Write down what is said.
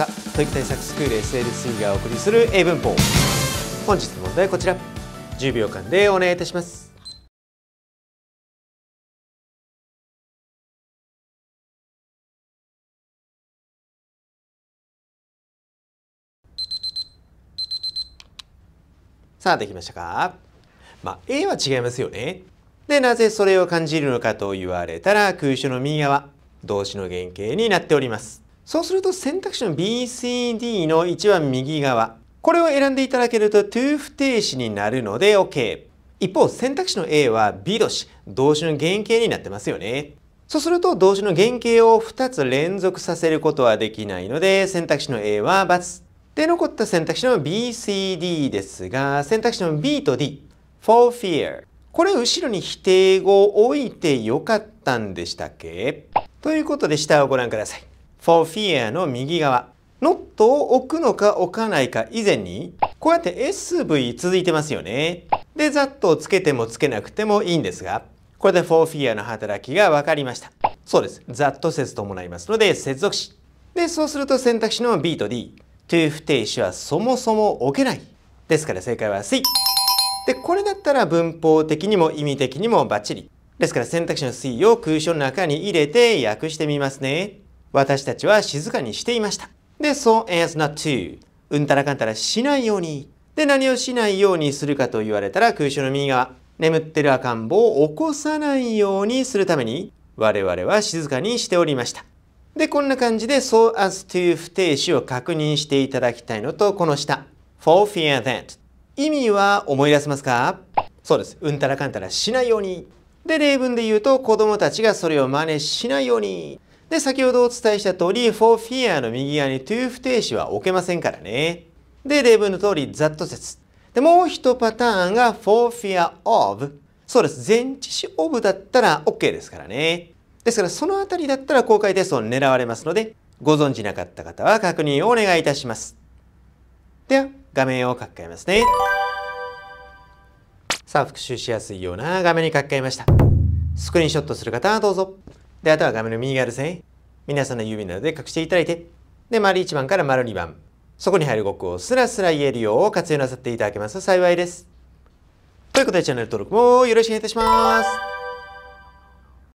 した教育対策スクール SLC がお送りする英文法本日の問題はこちら10秒間でお願いいたしますさあできましたかまあ A は違いますよねでなぜそれを感じるのかと言われたら空詞の右側動詞の原型になっておりますそうすると選択肢の BCD の一番右側これを選んでいただけると to 不定詞になるので OK 一方選択肢の A は B 動詞動詞の原型になってますよねそうすると動詞の原型を2つ連続させることはできないので選択肢の A は×で残った選択肢の BCD ですが選択肢の B と D for fear これ後ろに否定語を置いてよかったんでしたっけということで下をご覧ください for fear の右側 not を置くのか置かないか以前にこうやって SV 続いてますよねで that をつけてもつけなくてもいいんですがこれで for fear の働きが分かりましたそうです that 説ないますので接続詞でそうすると選択肢の B と D to 不定詞はそもそも置けないですから正解は C でこれだったら文法的にも意味的にもバッチリですから選択肢の C を空所の中に入れて訳してみますね私たちは静かにしていました。で、so as not to うんたらかんたらしないように。で、何をしないようにするかと言われたら空襲の右側。眠ってる赤ん坊を起こさないようにするために我々は静かにしておりました。で、こんな感じで so as to 不定詞を確認していただきたいのと、この下 for fear that 意味は思い出せますかそうです。うんたらかんたらしないように。で、例文で言うと子供たちがそれを真似しないように。で、先ほどお伝えした通り、for fear の右側に to 不定詞は置けませんからね。で、例文の通り、ざっと説。で、もう一パターンが for fear of。そうです。前置詞 of だったら OK ですからね。ですから、そのあたりだったら公開テストを狙われますので、ご存知なかった方は確認をお願いいたします。では、画面を書き換えますね。さあ、復習しやすいような画面に書き換えました。スクリーンショットする方はどうぞ。で、あとは画面の右側ですね。皆さんの指などで隠していただいて、で、丸1番から丸2番、そこに入る語句をスラスラ言えるよう活用なさっていただけますと幸いです。ということで、チャンネル登録もよろしくお願いいたします。